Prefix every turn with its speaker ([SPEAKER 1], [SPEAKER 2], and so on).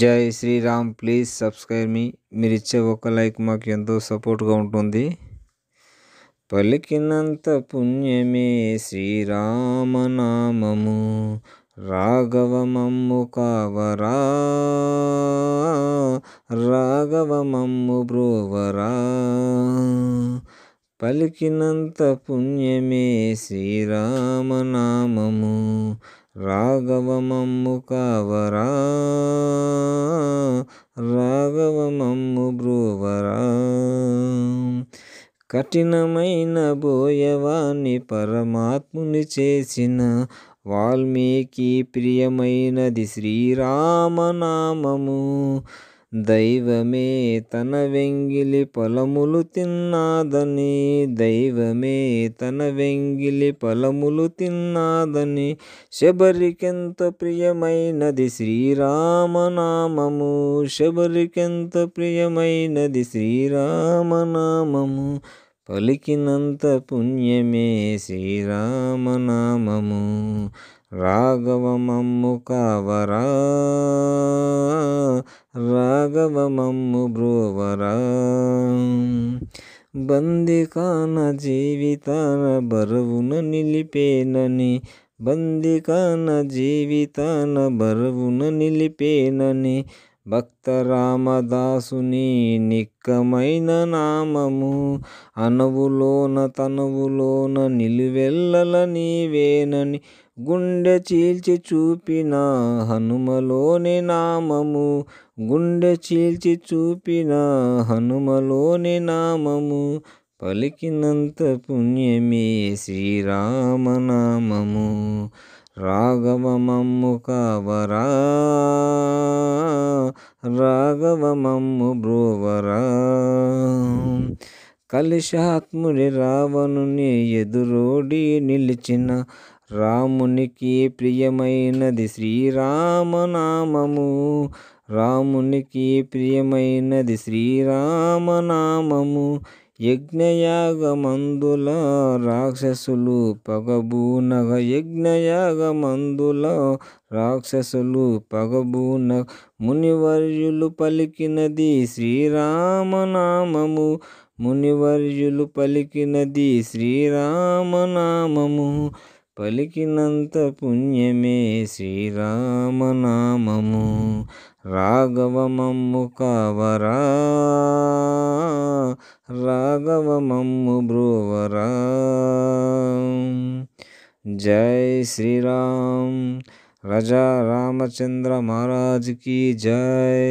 [SPEAKER 1] జై Sriram please subscribe మీ మీరు ఇచ్చే ఒక లైక్ మాకు ఎంతో సపోర్ట్గా ఉంటుంది పలికినంత పుణ్యమే శ్రీరామనామము రాఘవమమ్ము కావరా రాఘవమమ్ము బ్రోవరా పలికినంత పుణ్యమే శ్రీరామనామము రాఘవమమ్ము కావరా రాఘవమమ్ము బ్రూవరా కఠినమైన బోయవాణి పరమాత్ముని చేసిన వాల్మీకి ప్రియమైనది శ్రీరామనామము దైవమే తన వెంగిలి పొలములు తిన్నాదని దైవమే తన వెంగిలి పొలములు తిన్నాదని శబరికెంత ప్రియమైనది శ్రీరామనామము శబరికెంత ప్రియమైనది శ్రీరామనామము పలికినంత పుణ్యమే శ్రీరామనామము రాఘవమమ్ము కావరా రాఘవమమ్ము బ్రోవరా బందికాన జీవితాన బరువున నిలిపేనని బందికాన జీవితాన బరువున నిలిపేనని భక్త రామదాసుని నిక్కమైన నామము అనవులోన తనవులోన నిలువెల్లల నీవేనని గుండె చీల్చి చూపిన హనుమలోని నామము గుండె చీల్చి చూపిన హనుమలోని నామము పలికినంత పుణ్యమే శ్రీరామనామము రాఘవమమ్ము కావరా రాఘవమమ్ము బ్రోవరా కలిశాత్ముడి రావణుని ఎదురోడి నిలిచిన రామునికి ప్రియమైనది శ్రీరామనామము రామునికి ప్రియమైనది శ్రీరామనామము యజ్ఞయాగమందుల రాక్షసులు పగబూనగ యజ్ఞయాగమందుల రాక్షసులు పగబూన మునివర్యులు పలికినది శ్రీరామనామము మునివర్యులు పలికినది శ్రీరామనామము పలికినంత పుణ్యమే శ్రీరామనామము రాఘవమమ్ము కావరా రాఘవమమ్ము బ్రోవరా జై శ్రీరామ్ రజా రామచంద్ర మహారాజ్ కీ జై